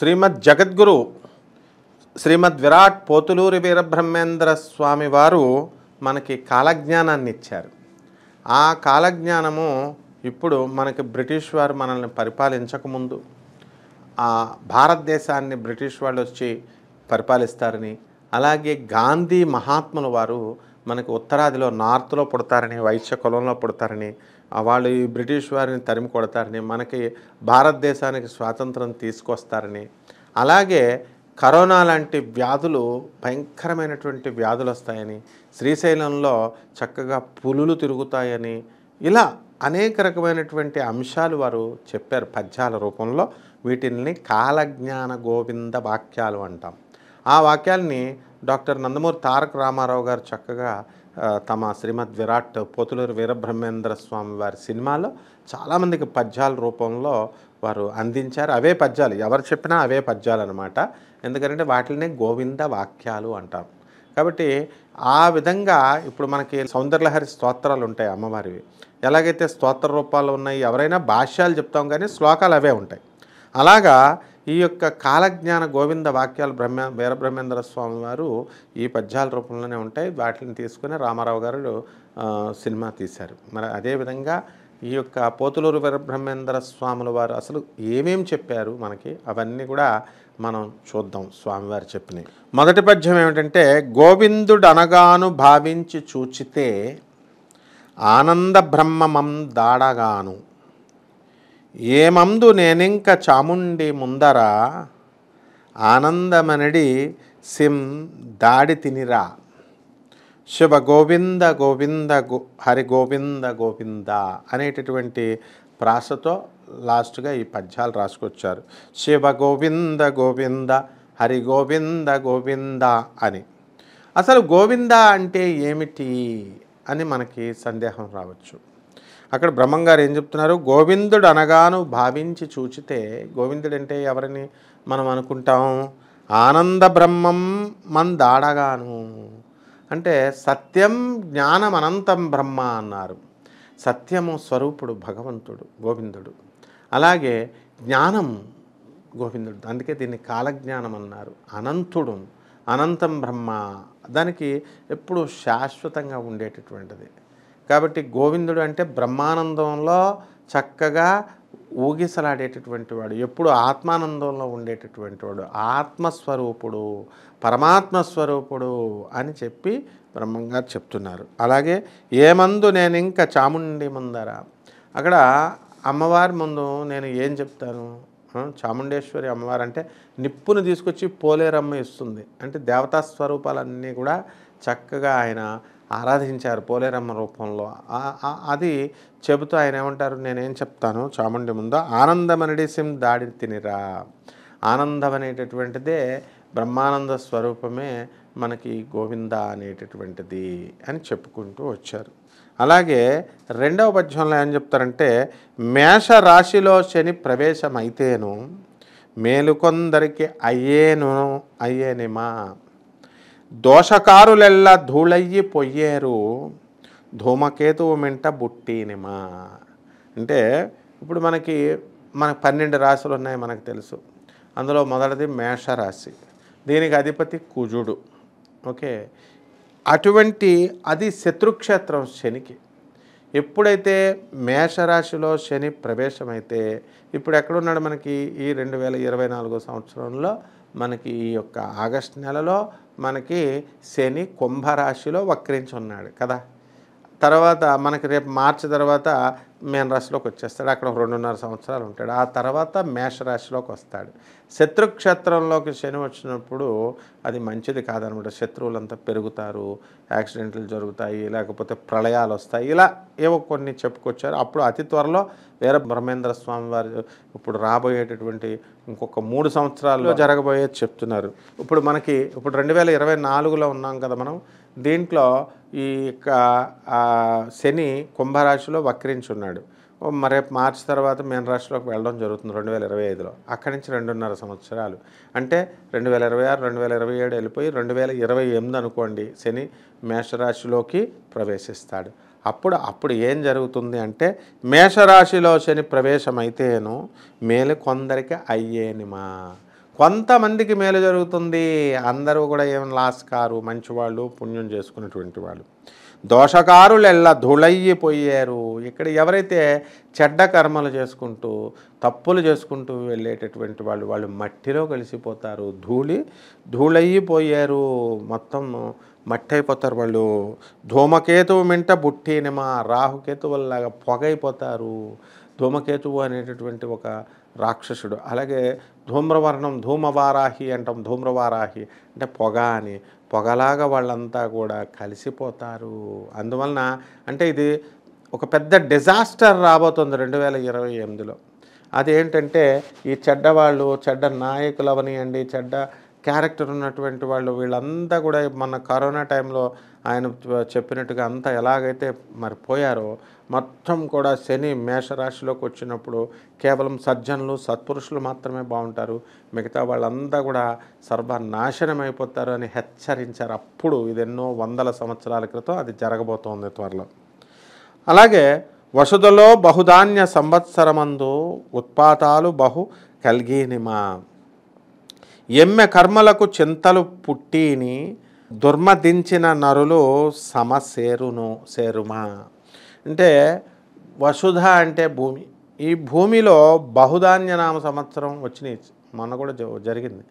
శ్రీమద్ జగద్గురు శ్రీమద్ విరాట్ పోతులూరి వీరబ్రహ్మేంద్ర స్వామి వారు మనకి కాలజ్ఞానాన్ని ఇచ్చారు ఆ కాలజ్ఞానము ఇప్పుడు మనకి బ్రిటిష్ వారు మనల్ని పరిపాలించకముందు ఆ భారతదేశాన్ని బ్రిటిష్ వాళ్ళు వచ్చి పరిపాలిస్తారని అలాగే గాంధీ మహాత్ములు వారు మనకి ఉత్తరాదిలో నార్త్లో పుడతారని వైశ్య కులంలో పుడతారని వాళ్ళు ఈ బ్రిటిష్ వారిని తరిమి కొడతారని మనకి భారతదేశానికి స్వాతంత్రం తీసుకొస్తారని అలాగే కరోనా లాంటి వ్యాధులు భయంకరమైనటువంటి వ్యాధులు వస్తాయని శ్రీశైలంలో చక్కగా పులులు తిరుగుతాయని ఇలా అనేక రకమైనటువంటి అంశాలు వారు చెప్పారు పద్యాల రూపంలో వీటిని కాలజ్ఞాన గోవింద వాక్యాలు అంటాం ఆ వాక్యాల్ని డాక్టర్ నందమూరి తారక రామారావు గారు చక్కగా తమ శ్రీమద్ విరాట్ పోతులూరు వీరబ్రహ్మేంద్ర స్వామి వారి సినిమాలో చాలామందికి పద్యాల రూపంలో వారు అందించారు అవే పద్యాలు ఎవరు చెప్పినా అవే పద్యాలు అనమాట ఎందుకంటే వాటినే గోవింద వాక్యాలు అంటాం కాబట్టి ఆ విధంగా ఇప్పుడు మనకి సౌందర్యలహరి స్తోత్రాలు ఉంటాయి అమ్మవారివి ఎలాగైతే స్తోత్ర రూపాలు ఉన్నాయి ఎవరైనా భాష్యాలు చెప్తాం కానీ శ్లోకాలు అవే ఉంటాయి అలాగా ఈ యొక్క కాలజ్ఞాన గోవింద వాక్యాలు బ్రహ్మ వీరబ్రహ్మేంద్ర స్వామి వారు ఈ పద్యాల రూపంలోనే ఉంటాయి వాటిని తీసుకుని రామారావు గారు సినిమా తీశారు మరి అదేవిధంగా ఈ యొక్క పోతులూరు వీరబ్రహ్మేంద్ర స్వాముల వారు అసలు ఏమేమి చెప్పారు మనకి అవన్నీ కూడా మనం చూద్దాం స్వామివారు చెప్పినవి మొదటి పద్యం ఏమిటంటే గోవిందుడు అనగాను భావించి చూచితే ఆనంద బ్రహ్మమం దాడగాను ఏమందు నేనింక చాముండి ముందర ఆనందమనడి సిం దాడి తినిరా శివ గోవింద గోవింద గో హరి గోవింద గోవింద అనేటటువంటి ప్రాసతో లాస్ట్గా ఈ పద్యాలు రాసుకొచ్చారు శివ గోవింద గోవింద హరి గోవింద గోవింద అని అసలు గోవింద అంటే ఏమిటి అని మనకి సందేహం రావచ్చు అక్కడ బ్రహ్మంగారు ఏం చెప్తున్నారు గోవిందుడు అనగాను భావించి చూచితే గోవిందుడు అంటే ఎవరిని మనం అనుకుంటాం ఆనంద బ్రహ్మం మందాడగాను అంటే సత్యం జ్ఞానం అనంతం బ్రహ్మ అన్నారు సత్యము స్వరూపుడు భగవంతుడు గోవిందుడు అలాగే జ్ఞానం గోవిందుడు అందుకే దీన్ని కాలజ్ఞానం అన్నారు అనంతుడు అనంతం బ్రహ్మ దానికి ఎప్పుడూ శాశ్వతంగా ఉండేటటువంటిది కాబట్టి గోవిందుడు అంటే బ్రహ్మానందంలో చక్కగా ఊగిసలాడేటటువంటి వాడు ఎప్పుడు ఆత్మానందంలో ఉండేటటువంటి వాడు ఆత్మస్వరూపుడు పరమాత్మస్వరూపుడు అని చెప్పి బ్రహ్మంగారు చెప్తున్నారు అలాగే ఏమందు నేను ఇంకా చాముండి ముందర అక్కడ అమ్మవారి ముందు నేను ఏం చెప్తాను చాముండేశ్వరి అమ్మవారు అంటే నిప్పును తీసుకొచ్చి పోలేరమ్మ ఇస్తుంది అంటే దేవతా స్వరూపాలన్నీ కూడా చక్కగా ఆయన ఆరాధించారు పోలేరమ్మ రూపంలో అది చెబుతూ ఆయన ఏమంటారు నేనేం చెప్తాను చాముండి ముందు సిం దాడి తినిరా ఆనందం అనేటటువంటిదే బ్రహ్మానంద స్వరూపమే మనకి గోవింద అనేటటువంటిది అని చెప్పుకుంటూ వచ్చారు అలాగే రెండవ పద్యంలో ఏం చెప్తారంటే మేష రాశిలో శని ప్రవేశమైతేను మేలుకొందరికి అయ్యేను అయ్యేనిమా దోషకారులెల్ల ధూళయ్యి పొయ్యేరు ధూమకేతువు మింట బుట్టినిమా అంటే ఇప్పుడు మనకి మనకు పన్నెండు రాశులు ఉన్నాయి మనకు తెలుసు అందులో మొదటిది మేషరాశి దీనికి అధిపతి కుజుడు ఓకే అటువంటి అది శత్రుక్షేత్రం శనికి ఎప్పుడైతే మేషరాశిలో శని ప్రవేశమైతే ఇప్పుడు ఎక్కడున్నాడు మనకి ఈ రెండు వేల ఇరవై నాలుగో సంవత్సరంలో మనకి ఈ యొక్క ఆగస్టు నెలలో మనకి శని కుంభరాశిలో వక్రించి ఉన్నాడు కదా తర్వాత మనకి రేపు మార్చి తర్వాత మేన రాశిలోకి వచ్చేస్తాడు అక్కడ ఒక రెండున్నర సంవత్సరాలు ఉంటాడు ఆ తర్వాత మేషరాశిలోకి వస్తాడు శత్రుక్షేత్రంలోకి శని వచ్చినప్పుడు అది మంచిది కాదనమాట శత్రువులంతా పెరుగుతారు యాక్సిడెంట్లు జరుగుతాయి లేకపోతే ప్రళయాలు వస్తాయి ఇలా ఏవో కొన్ని చెప్పుకొచ్చారు అప్పుడు అతి త్వరలో వేరే బ్రహ్మేంద్ర స్వామి వారు ఇప్పుడు రాబోయేటటువంటి ఇంకొక మూడు సంవత్సరాల్లో జరగబోయేది చెప్తున్నారు ఇప్పుడు మనకి ఇప్పుడు రెండు వేల ఇరవై నాలుగులో ఉన్నాం కదా మనం దీంట్లో ఈ యొక్క శని కుంభరాశిలో వక్రించున్నాడు రేపు మార్చి తర్వాత మేన రాశిలోకి వెళ్ళడం జరుగుతుంది రెండు వేల ఇరవై ఐదులో అక్కడి నుంచి రెండున్నర సంవత్సరాలు అంటే రెండు వేల ఇరవై ఆరు రెండు వేల ఇరవై ఏడు వెళ్ళిపోయి రెండు వేల ఇరవై ఎనిమిది అనుకోండి శని మేషరాశిలోకి ప్రవేశిస్తాడు అప్పుడు అప్పుడు ఏం జరుగుతుంది అంటే మేషరాశిలో శని ప్రవేశమైతేను మేలు కొందరికి అయ్యేనిమా కొంతమందికి మేలు జరుగుతుంది అందరూ కూడా ఏం లాస్ కారు మంచివాళ్ళు పుణ్యం చేసుకున్నటువంటి వాళ్ళు దోషకారులెల్లా ధుళయ్యిపోయారు ఇక్కడ ఎవరైతే చెడ్డ కర్మలు చేసుకుంటూ తప్పులు చేసుకుంటూ వెళ్ళేటటువంటి వాళ్ళు వాళ్ళు మట్టిలో కలిసిపోతారు ధూళి ధూళయ్యిపోయారు మొత్తం మట్టి అయిపోతారు వాళ్ళు ధూమకేతువు మింట బుట్టినమా రాహుకేతువుల్లాగా పొగైపోతారు ధూమకేతువు అనేటటువంటి ఒక రాక్షసుడు అలాగే ధూమ్రవర్ణం ధూమవారాహి అంటాం ధూమ్రవారాహి అంటే పొగ అని పొగలాగా వాళ్ళంతా కూడా కలిసిపోతారు అందువలన అంటే ఇది ఒక పెద్ద డిజాస్టర్ రాబోతుంది రెండు వేల ఇరవై ఎనిమిదిలో అదేంటంటే ఈ చెడ్డవాళ్ళు చెడ్డ నాయకులు అవనియండి చెడ్డ క్యారెక్టర్ ఉన్నటువంటి వాళ్ళు వీళ్ళంతా కూడా మన కరోనా టైంలో ఆయన చెప్పినట్టుగా అంతా ఎలాగైతే మరి పోయారో మొత్తం కూడా శని మేషరాశిలోకి వచ్చినప్పుడు కేవలం సజ్జనులు సత్పురుషులు మాత్రమే బాగుంటారు మిగతా వాళ్ళంతా కూడా సర్వనాశనం అయిపోతారు అని హెచ్చరించారు అప్పుడు ఇది ఎన్నో వందల సంవత్సరాల క్రితం అది జరగబోతోంది త్వరలో అలాగే వసుదలో బహుధాన్య సంవత్సరమందు ఉత్పాతాలు బహు కలిగినిమా ఎమ్మె కర్మలకు చింతలు పుట్టిని దుర్మదించిన నరులు సమసేరును సేరుమా అంటే వసుధ అంటే భూమి ఈ భూమిలో బహుధాన్య నామ సంవత్సరం వచ్చినాయి మొన్న కూడా జరిగింది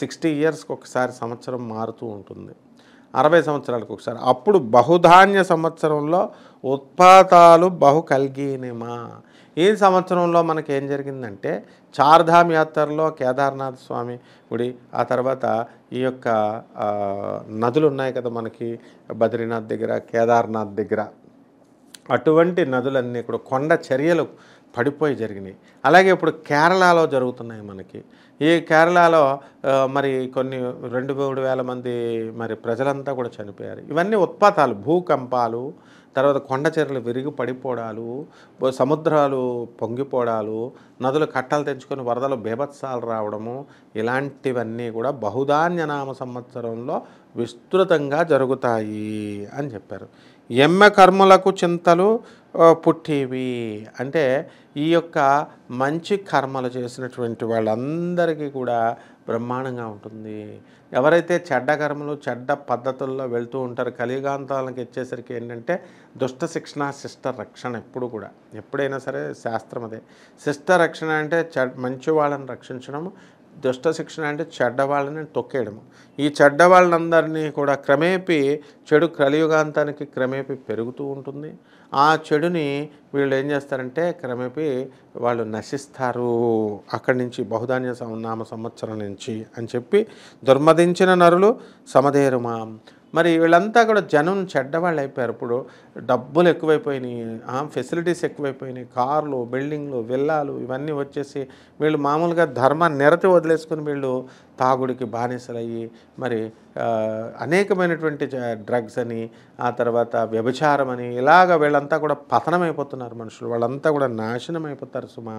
సిక్స్టీ ఇయర్స్కి ఒకసారి సంవత్సరం మారుతూ ఉంటుంది అరవై సంవత్సరాలకు ఒకసారి అప్పుడు బహుధాన్య సంవత్సరంలో ఉత్పాతాలు బహు కలిగినమా ఈ సంవత్సరంలో మనకి ఏం జరిగిందంటే చార్ధామ్ యాత్రలో కేదార్నాథ్ స్వామి గుడి ఆ తర్వాత ఈ యొక్క నదులు ఉన్నాయి కదా మనకి బద్రీనాథ్ దగ్గర కేదార్నాథ్ దగ్గర అటువంటి నదులన్నీ కూడా కొండ చర్యలు పడిపోయి జరిగినాయి అలాగే ఇప్పుడు కేరళలో జరుగుతున్నాయి మనకి ఈ కేరళలో మరి కొన్ని రెండు మూడు వేల మంది మరి ప్రజలంతా కూడా చనిపోయారు ఇవన్నీ ఉత్పాతాలు భూకంపాలు తర్వాత కొండ చెరలు విరిగి పడిపోవడాలు సముద్రాలు పొంగిపోవడాలు నదులు కట్టలు తెంచుకొని వరదలు బీభత్సాలు రావడము ఇలాంటివన్నీ కూడా బహుధాన్యనామ సంవత్సరంలో విస్తృతంగా జరుగుతాయి అని చెప్పారు ఎమ్మ కర్మలకు చింతలు పుట్టేవి అంటే ఈ యొక్క మంచి కర్మలు చేసినటువంటి వాళ్ళందరికీ కూడా బ్రహ్మాండంగా ఉంటుంది ఎవరైతే చెడ్డ కర్మలు చెడ్డ పద్ధతుల్లో వెళ్తూ ఉంటారు కలియుగాంతాలకు ఇచ్చేసరికి ఏంటంటే దుష్ట శిక్షణ శిష్ట రక్షణ ఎప్పుడు కూడా ఎప్పుడైనా సరే శాస్త్రం అదే శిష్ట రక్షణ అంటే మంచి వాళ్ళని రక్షించడము దుష్ట శిక్షణ అంటే చెడ్డ వాళ్ళని తొక్కేయడము ఈ చెడ్డ వాళ్ళందరినీ కూడా క్రమేపీ చెడు కలియుగాంతానికి క్రమేపీ పెరుగుతూ ఉంటుంది ఆ చెడుని వీళ్ళు ఏం చేస్తారంటే క్రమేపీ వాళ్ళు నశిస్తారు అక్కడి నుంచి బహుధాన్య నామ సంవత్సరం నుంచి అని చెప్పి దుర్మదించిన నరులు సమధేరుమాం మరి వీళ్ళంతా కూడా జనం చెడ్డవాళ్ళు అయిపోయారు ఇప్పుడు డబ్బులు ఎక్కువైపోయినాయి ఫెసిలిటీస్ ఎక్కువైపోయినాయి కార్లు బిల్డింగ్లు విల్లాలు ఇవన్నీ వచ్చేసి వీళ్ళు మామూలుగా ధర్మ నిరతి వదిలేసుకుని వీళ్ళు తాగుడికి బానిసలయ్యి మరి అనేకమైనటువంటి డ్రగ్స్ అని ఆ తర్వాత వ్యభిచారం అని ఇలాగ వీళ్ళంతా కూడా పతనమైపోతున్నారు మనుషులు వాళ్ళంతా కూడా నాశనం అయిపోతారు సుమా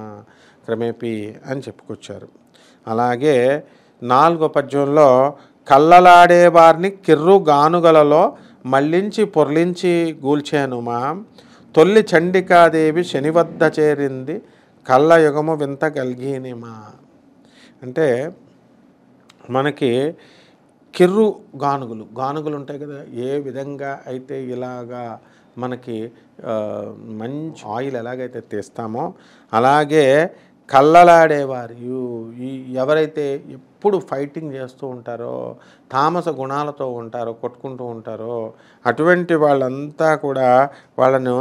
క్రమేపీ అని చెప్పుకొచ్చారు అలాగే నాలుగో పద్యంలో కళ్ళలాడేవారిని కిర్రు గానుగలలో మళ్ళించి పొర్లించి గూల్చేనుమా తొల్లి చండికాదేవి శనివద్ద చేరింది కళ్ళ యుగము వింత మా అంటే మనకి కిర్రు గానుగులు గానుగులు ఉంటాయి కదా ఏ విధంగా అయితే ఇలాగా మనకి మంచి ఆయిల్ ఎలాగైతే తీస్తామో అలాగే కళ్ళలాడేవారు ఎవరైతే ఎప్పుడు ఫైటింగ్ చేస్తూ ఉంటారో తామస గుణాలతో ఉంటారో కొట్టుకుంటూ ఉంటారో అటువంటి వాళ్ళంతా కూడా వాళ్ళను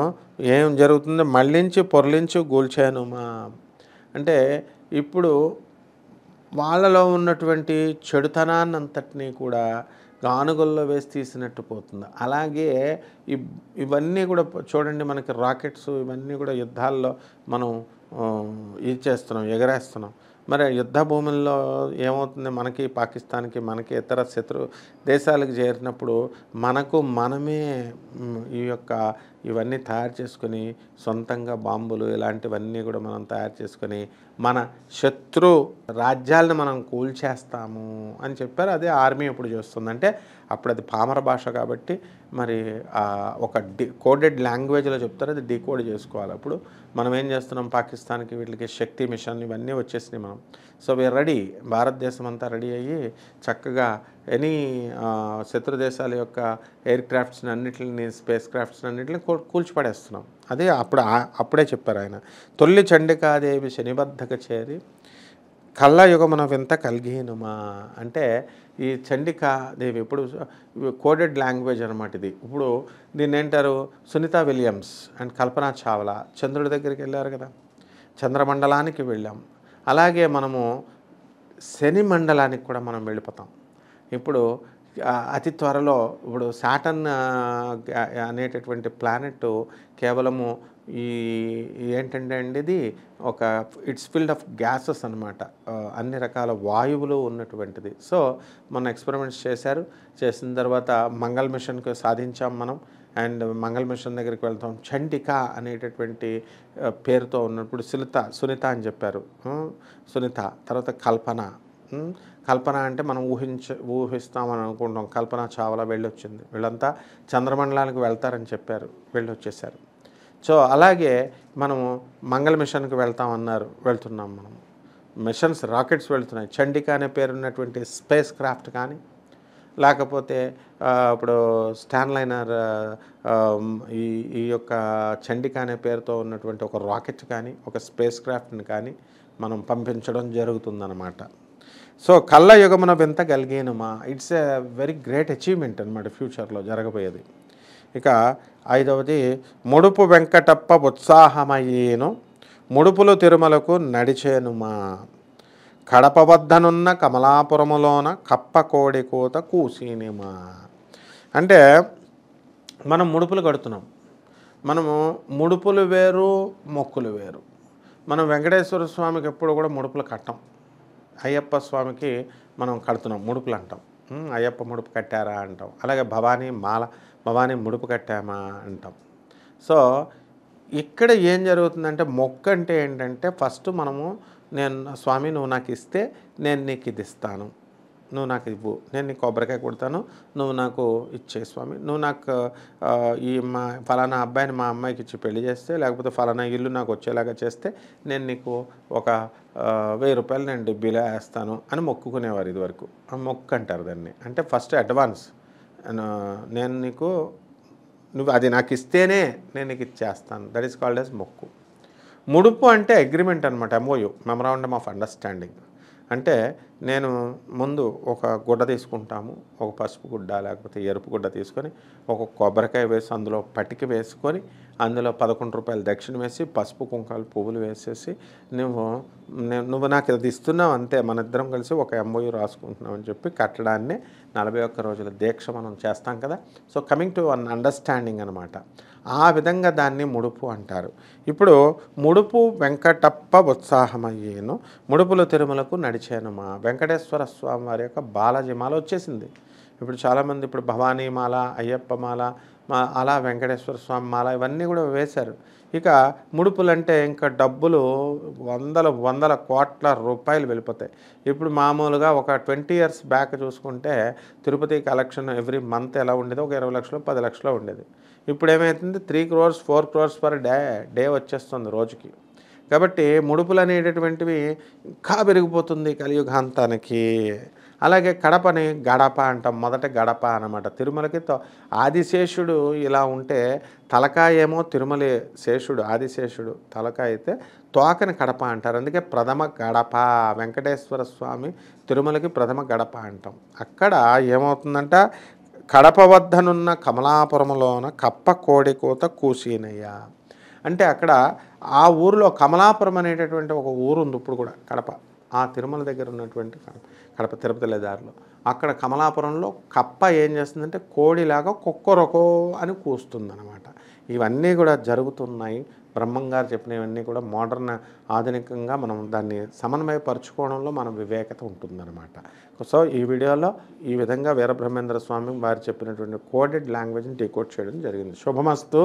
ఏం జరుగుతుందో మళ్ళించి పొరలించి గోల్చాను మా అంటే ఇప్పుడు వాళ్ళలో ఉన్నటువంటి చెడుతనాన్నంతటినీ కూడా గానుగల్లో వేసి తీసినట్టు పోతుంది అలాగే ఇవన్నీ కూడా చూడండి మనకి రాకెట్స్ ఇవన్నీ కూడా యుద్ధాల్లో మనం ఇది చేస్తున్నాం ఎగరేస్తున్నాం మరి యుద్ధ భూముల్లో ఏమవుతుంది మనకి పాకిస్తాన్కి మనకి ఇతర శత్రు దేశాలకు చేరినప్పుడు మనకు మనమే ఈ యొక్క ఇవన్నీ తయారు చేసుకుని సొంతంగా బాంబులు ఇలాంటివన్నీ కూడా మనం తయారు చేసుకొని మన శత్రు రాజ్యాలను మనం కూల్చేస్తాము అని చెప్పారు అదే ఆర్మీ ఇప్పుడు చూస్తుందంటే అంటే అప్పుడు అది పామర భాష కాబట్టి మరి ఒక డి కోడెడ్ లాంగ్వేజ్లో చెప్తారు అది డీకోడ్ చేసుకోవాలి అప్పుడు మనం ఏం చేస్తున్నాం పాకిస్తాన్కి వీటికి శక్తి మిషన్ ఇవన్నీ వచ్చేసినాయి మనం సో వీఆర్ రెడీ భారతదేశం అంతా రెడీ అయ్యి చక్కగా ఎనీ శత్రు దేశాల యొక్క ఎయిర్ క్రాఫ్ట్స్ని అన్నిటిని స్పేస్ క్రాఫ్ట్స్ని అన్నిటిని కూల్చిపడేస్తున్నాం అదే అప్పుడు అప్పుడే చెప్పారు ఆయన తొల్లి చండికాదేవి శనిబద్ధక చేరి మనం వింత కలిగినుమా అంటే ఈ చండిక దేవి ఇప్పుడు కోడెడ్ లాంగ్వేజ్ అనమాట ఇది ఇప్పుడు దీన్ని ఏంటారు సునీత విలియమ్స్ అండ్ కల్పన చావ్లా చంద్రుడి దగ్గరికి వెళ్ళారు కదా చంద్రమండలానికి వెళ్ళాం అలాగే మనము శని మండలానికి కూడా మనం వెళ్ళిపోతాం ఇప్పుడు అతి త్వరలో ఇప్పుడు సాటన్ అనేటటువంటి ప్లానెట్ కేవలము ఈ ఏంటంటే అండి ఇది ఒక ఇట్స్ ఫిల్డ్ ఆఫ్ గ్యాసెస్ అనమాట అన్ని రకాల వాయువులు ఉన్నటువంటిది సో మన ఎక్స్పెరిమెంట్స్ చేశారు చేసిన తర్వాత మంగళ మిషన్కి సాధించాం మనం అండ్ మంగళ మిషన్ దగ్గరికి వెళ్తాం చండిక అనేటటువంటి పేరుతో ఉన్నప్పుడు సునీత సునీత అని చెప్పారు సునీత తర్వాత కల్పన కల్పన అంటే మనం ఊహించ ఊహిస్తామని అనుకుంటాం కల్పన చావలా వెళ్ళొచ్చింది వీళ్ళంతా చంద్రమండలానికి వెళ్తారని చెప్పారు వెళ్ళొచ్చేసారు సో అలాగే మనము మంగళ మిషన్కి వెళ్తామన్నారు వెళ్తున్నాం మనం మిషన్స్ రాకెట్స్ వెళ్తున్నాయి చండిక అనే పేరున్నటువంటి స్పేస్ క్రాఫ్ట్ కానీ లేకపోతే ఇప్పుడు స్టాన్లైనర్ ఈ ఈ యొక్క చండిక అనే పేరుతో ఉన్నటువంటి ఒక రాకెట్ కానీ ఒక స్పేస్ క్రాఫ్ట్ని కానీ మనం పంపించడం జరుగుతుందన్నమాట సో కళ్ళ యుగమున వింత కలిగేనుమా it's a very great achievement అనమాట ఫ్యూచర్లో జరగబోయేది ఇక ఐదవది ముడుపు వెంకటప్ప ఉత్సాహమయ్యేను ముడుపులు తిరుమలకు నడిచేనుమా కడప వద్దనున్న కమలాపురములోన కప్ప కోడి కూత కూసినిమా అంటే మనం ముడుపులు కడుతున్నాం మనము ముడుపులు వేరు మొక్కులు వేరు మనం వెంకటేశ్వర స్వామికి ఎప్పుడు కూడా ముడుపులు కట్టాం అయ్యప్ప స్వామికి మనం కడుతున్నాం ముడుపులు అంటాం అయ్యప్ప ముడుపు కట్టారా అంటాం అలాగే భవానీ మాల భవానీ ముడుపు కట్టామా అంటాం సో ఇక్కడ ఏం జరుగుతుందంటే మొక్క అంటే ఏంటంటే ఫస్ట్ మనము నేను స్వామి నువ్వు నాకు ఇస్తే నేను నీకు ఇది ఇస్తాను నువ్వు నాకు ఇవ్వు నేను నీకు కొబ్బరికాయ కొడతాను నువ్వు నాకు ఇచ్చే స్వామి నువ్వు నాకు ఈ మా ఫలానా అబ్బాయిని మా అమ్మాయికి ఇచ్చి పెళ్లి చేస్తే లేకపోతే ఫలానా ఇల్లు నాకు వచ్చేలాగా చేస్తే నేను నీకు ఒక వెయ్యి రూపాయలు నేను డిబ్బీలో వేస్తాను అని మొక్కుకునేవారు ఇదివరకు మొక్కు అంటారు దాన్ని అంటే ఫస్ట్ అడ్వాన్స్ నేను నీకు నువ్వు అది నాకు ఇస్తేనే నేను నీకు ఇచ్చేస్తాను దట్ ఈస్ కాల్డ్ యాజ్ మొక్కు ముడుపు అంటే అగ్రిమెంట్ అనమాట ఎంఓయూ మెమరాండమ్ ఆఫ్ అండర్స్టాండింగ్ అంటే నేను ముందు ఒక గుడ్డ తీసుకుంటాము ఒక పసుపు గుడ్డ లేకపోతే ఎరుపు గుడ్డ తీసుకొని ఒక కొబ్బరికాయ వేసి అందులో పటికి వేసుకొని అందులో పదకొండు రూపాయల దక్షిణ వేసి పసుపు కుంకాలు పువ్వులు వేసేసి నువ్వు నువ్వు నాకు ఇది ఇస్తున్నావు అంతే మన ఇద్దరం కలిసి ఒక ఎంఓయు రాసుకుంటున్నావు అని చెప్పి కట్టడాన్ని నలభై ఒక్క రోజుల దీక్ష మనం చేస్తాం కదా so coming to one understanding అనమాట ఆ విధంగా దాన్ని ముడుపు అంటారు ఇప్పుడు ముడుపు వెంకటప్ప ఉత్సాహమయ్యేను ముడుపులు తిరుమలకు మా వెంకటేశ్వర స్వామి వారి యొక్క బాలజమాల వచ్చేసింది ఇప్పుడు చాలామంది ఇప్పుడు భవానీ మాల అయ్యప్పమాల మా అలా వెంకటేశ్వర స్వామి మాల ఇవన్నీ కూడా వేశారు ఇక ముడుపులంటే ఇంకా డబ్బులు వందల వందల కోట్ల రూపాయలు వెళ్ళిపోతాయి ఇప్పుడు మామూలుగా ఒక ట్వంటీ ఇయర్స్ బ్యాక్ చూసుకుంటే తిరుపతి కలెక్షన్ ఎవ్రీ మంత్ ఎలా ఉండేది ఒక ఇరవై లక్షలు పది లక్షలు ఉండేది ఇప్పుడు ఏమవుతుంది three crores four crores per day day వచ్చేస్తుంది రోజుకి కాబట్టి ముడుపులు అనేటటువంటివి ఇంకా పెరిగిపోతుంది కలియుగాంతానికి అలాగే కడపని గడప అంటాం మొదట గడప అనమాట తిరుమలకి ఆదిశేషుడు ఇలా ఉంటే తలకాయ ఏమో తిరుమల శేషుడు ఆదిశేషుడు తలకాయ అయితే తోకని కడప అంటారు అందుకే ప్రథమ గడప వెంకటేశ్వర స్వామి తిరుమలకి ప్రథమ గడప అంటాం అక్కడ ఏమవుతుందంట కడప వద్దనున్న కమలాపురంలోన కప్ప కోడి కూత కూసీనయ్య అంటే అక్కడ ఆ ఊరిలో కమలాపురం అనేటటువంటి ఒక ఊరు ఉంది ఇప్పుడు కూడా కడప ఆ తిరుమల దగ్గర ఉన్నటువంటి కడప తిరుపతిలే దారిలో అక్కడ కమలాపురంలో కప్ప ఏం చేస్తుందంటే కోడిలాగా కుక్కరొకో అని అనమాట ఇవన్నీ కూడా జరుగుతున్నాయి బ్రహ్మంగారు చెప్పినవన్నీ కూడా మోడర్న్ ఆధునికంగా మనం దాన్ని సమన్వయపరచుకోవడంలో మన వివేకత ఉంటుందన్నమాట సో ఈ వీడియోలో ఈ విధంగా వీరబ్రహ్మేంద్ర స్వామి వారు చెప్పినటువంటి కోడెడ్ లాంగ్వేజ్ని డీకోడ్ చేయడం జరిగింది శుభమస్తు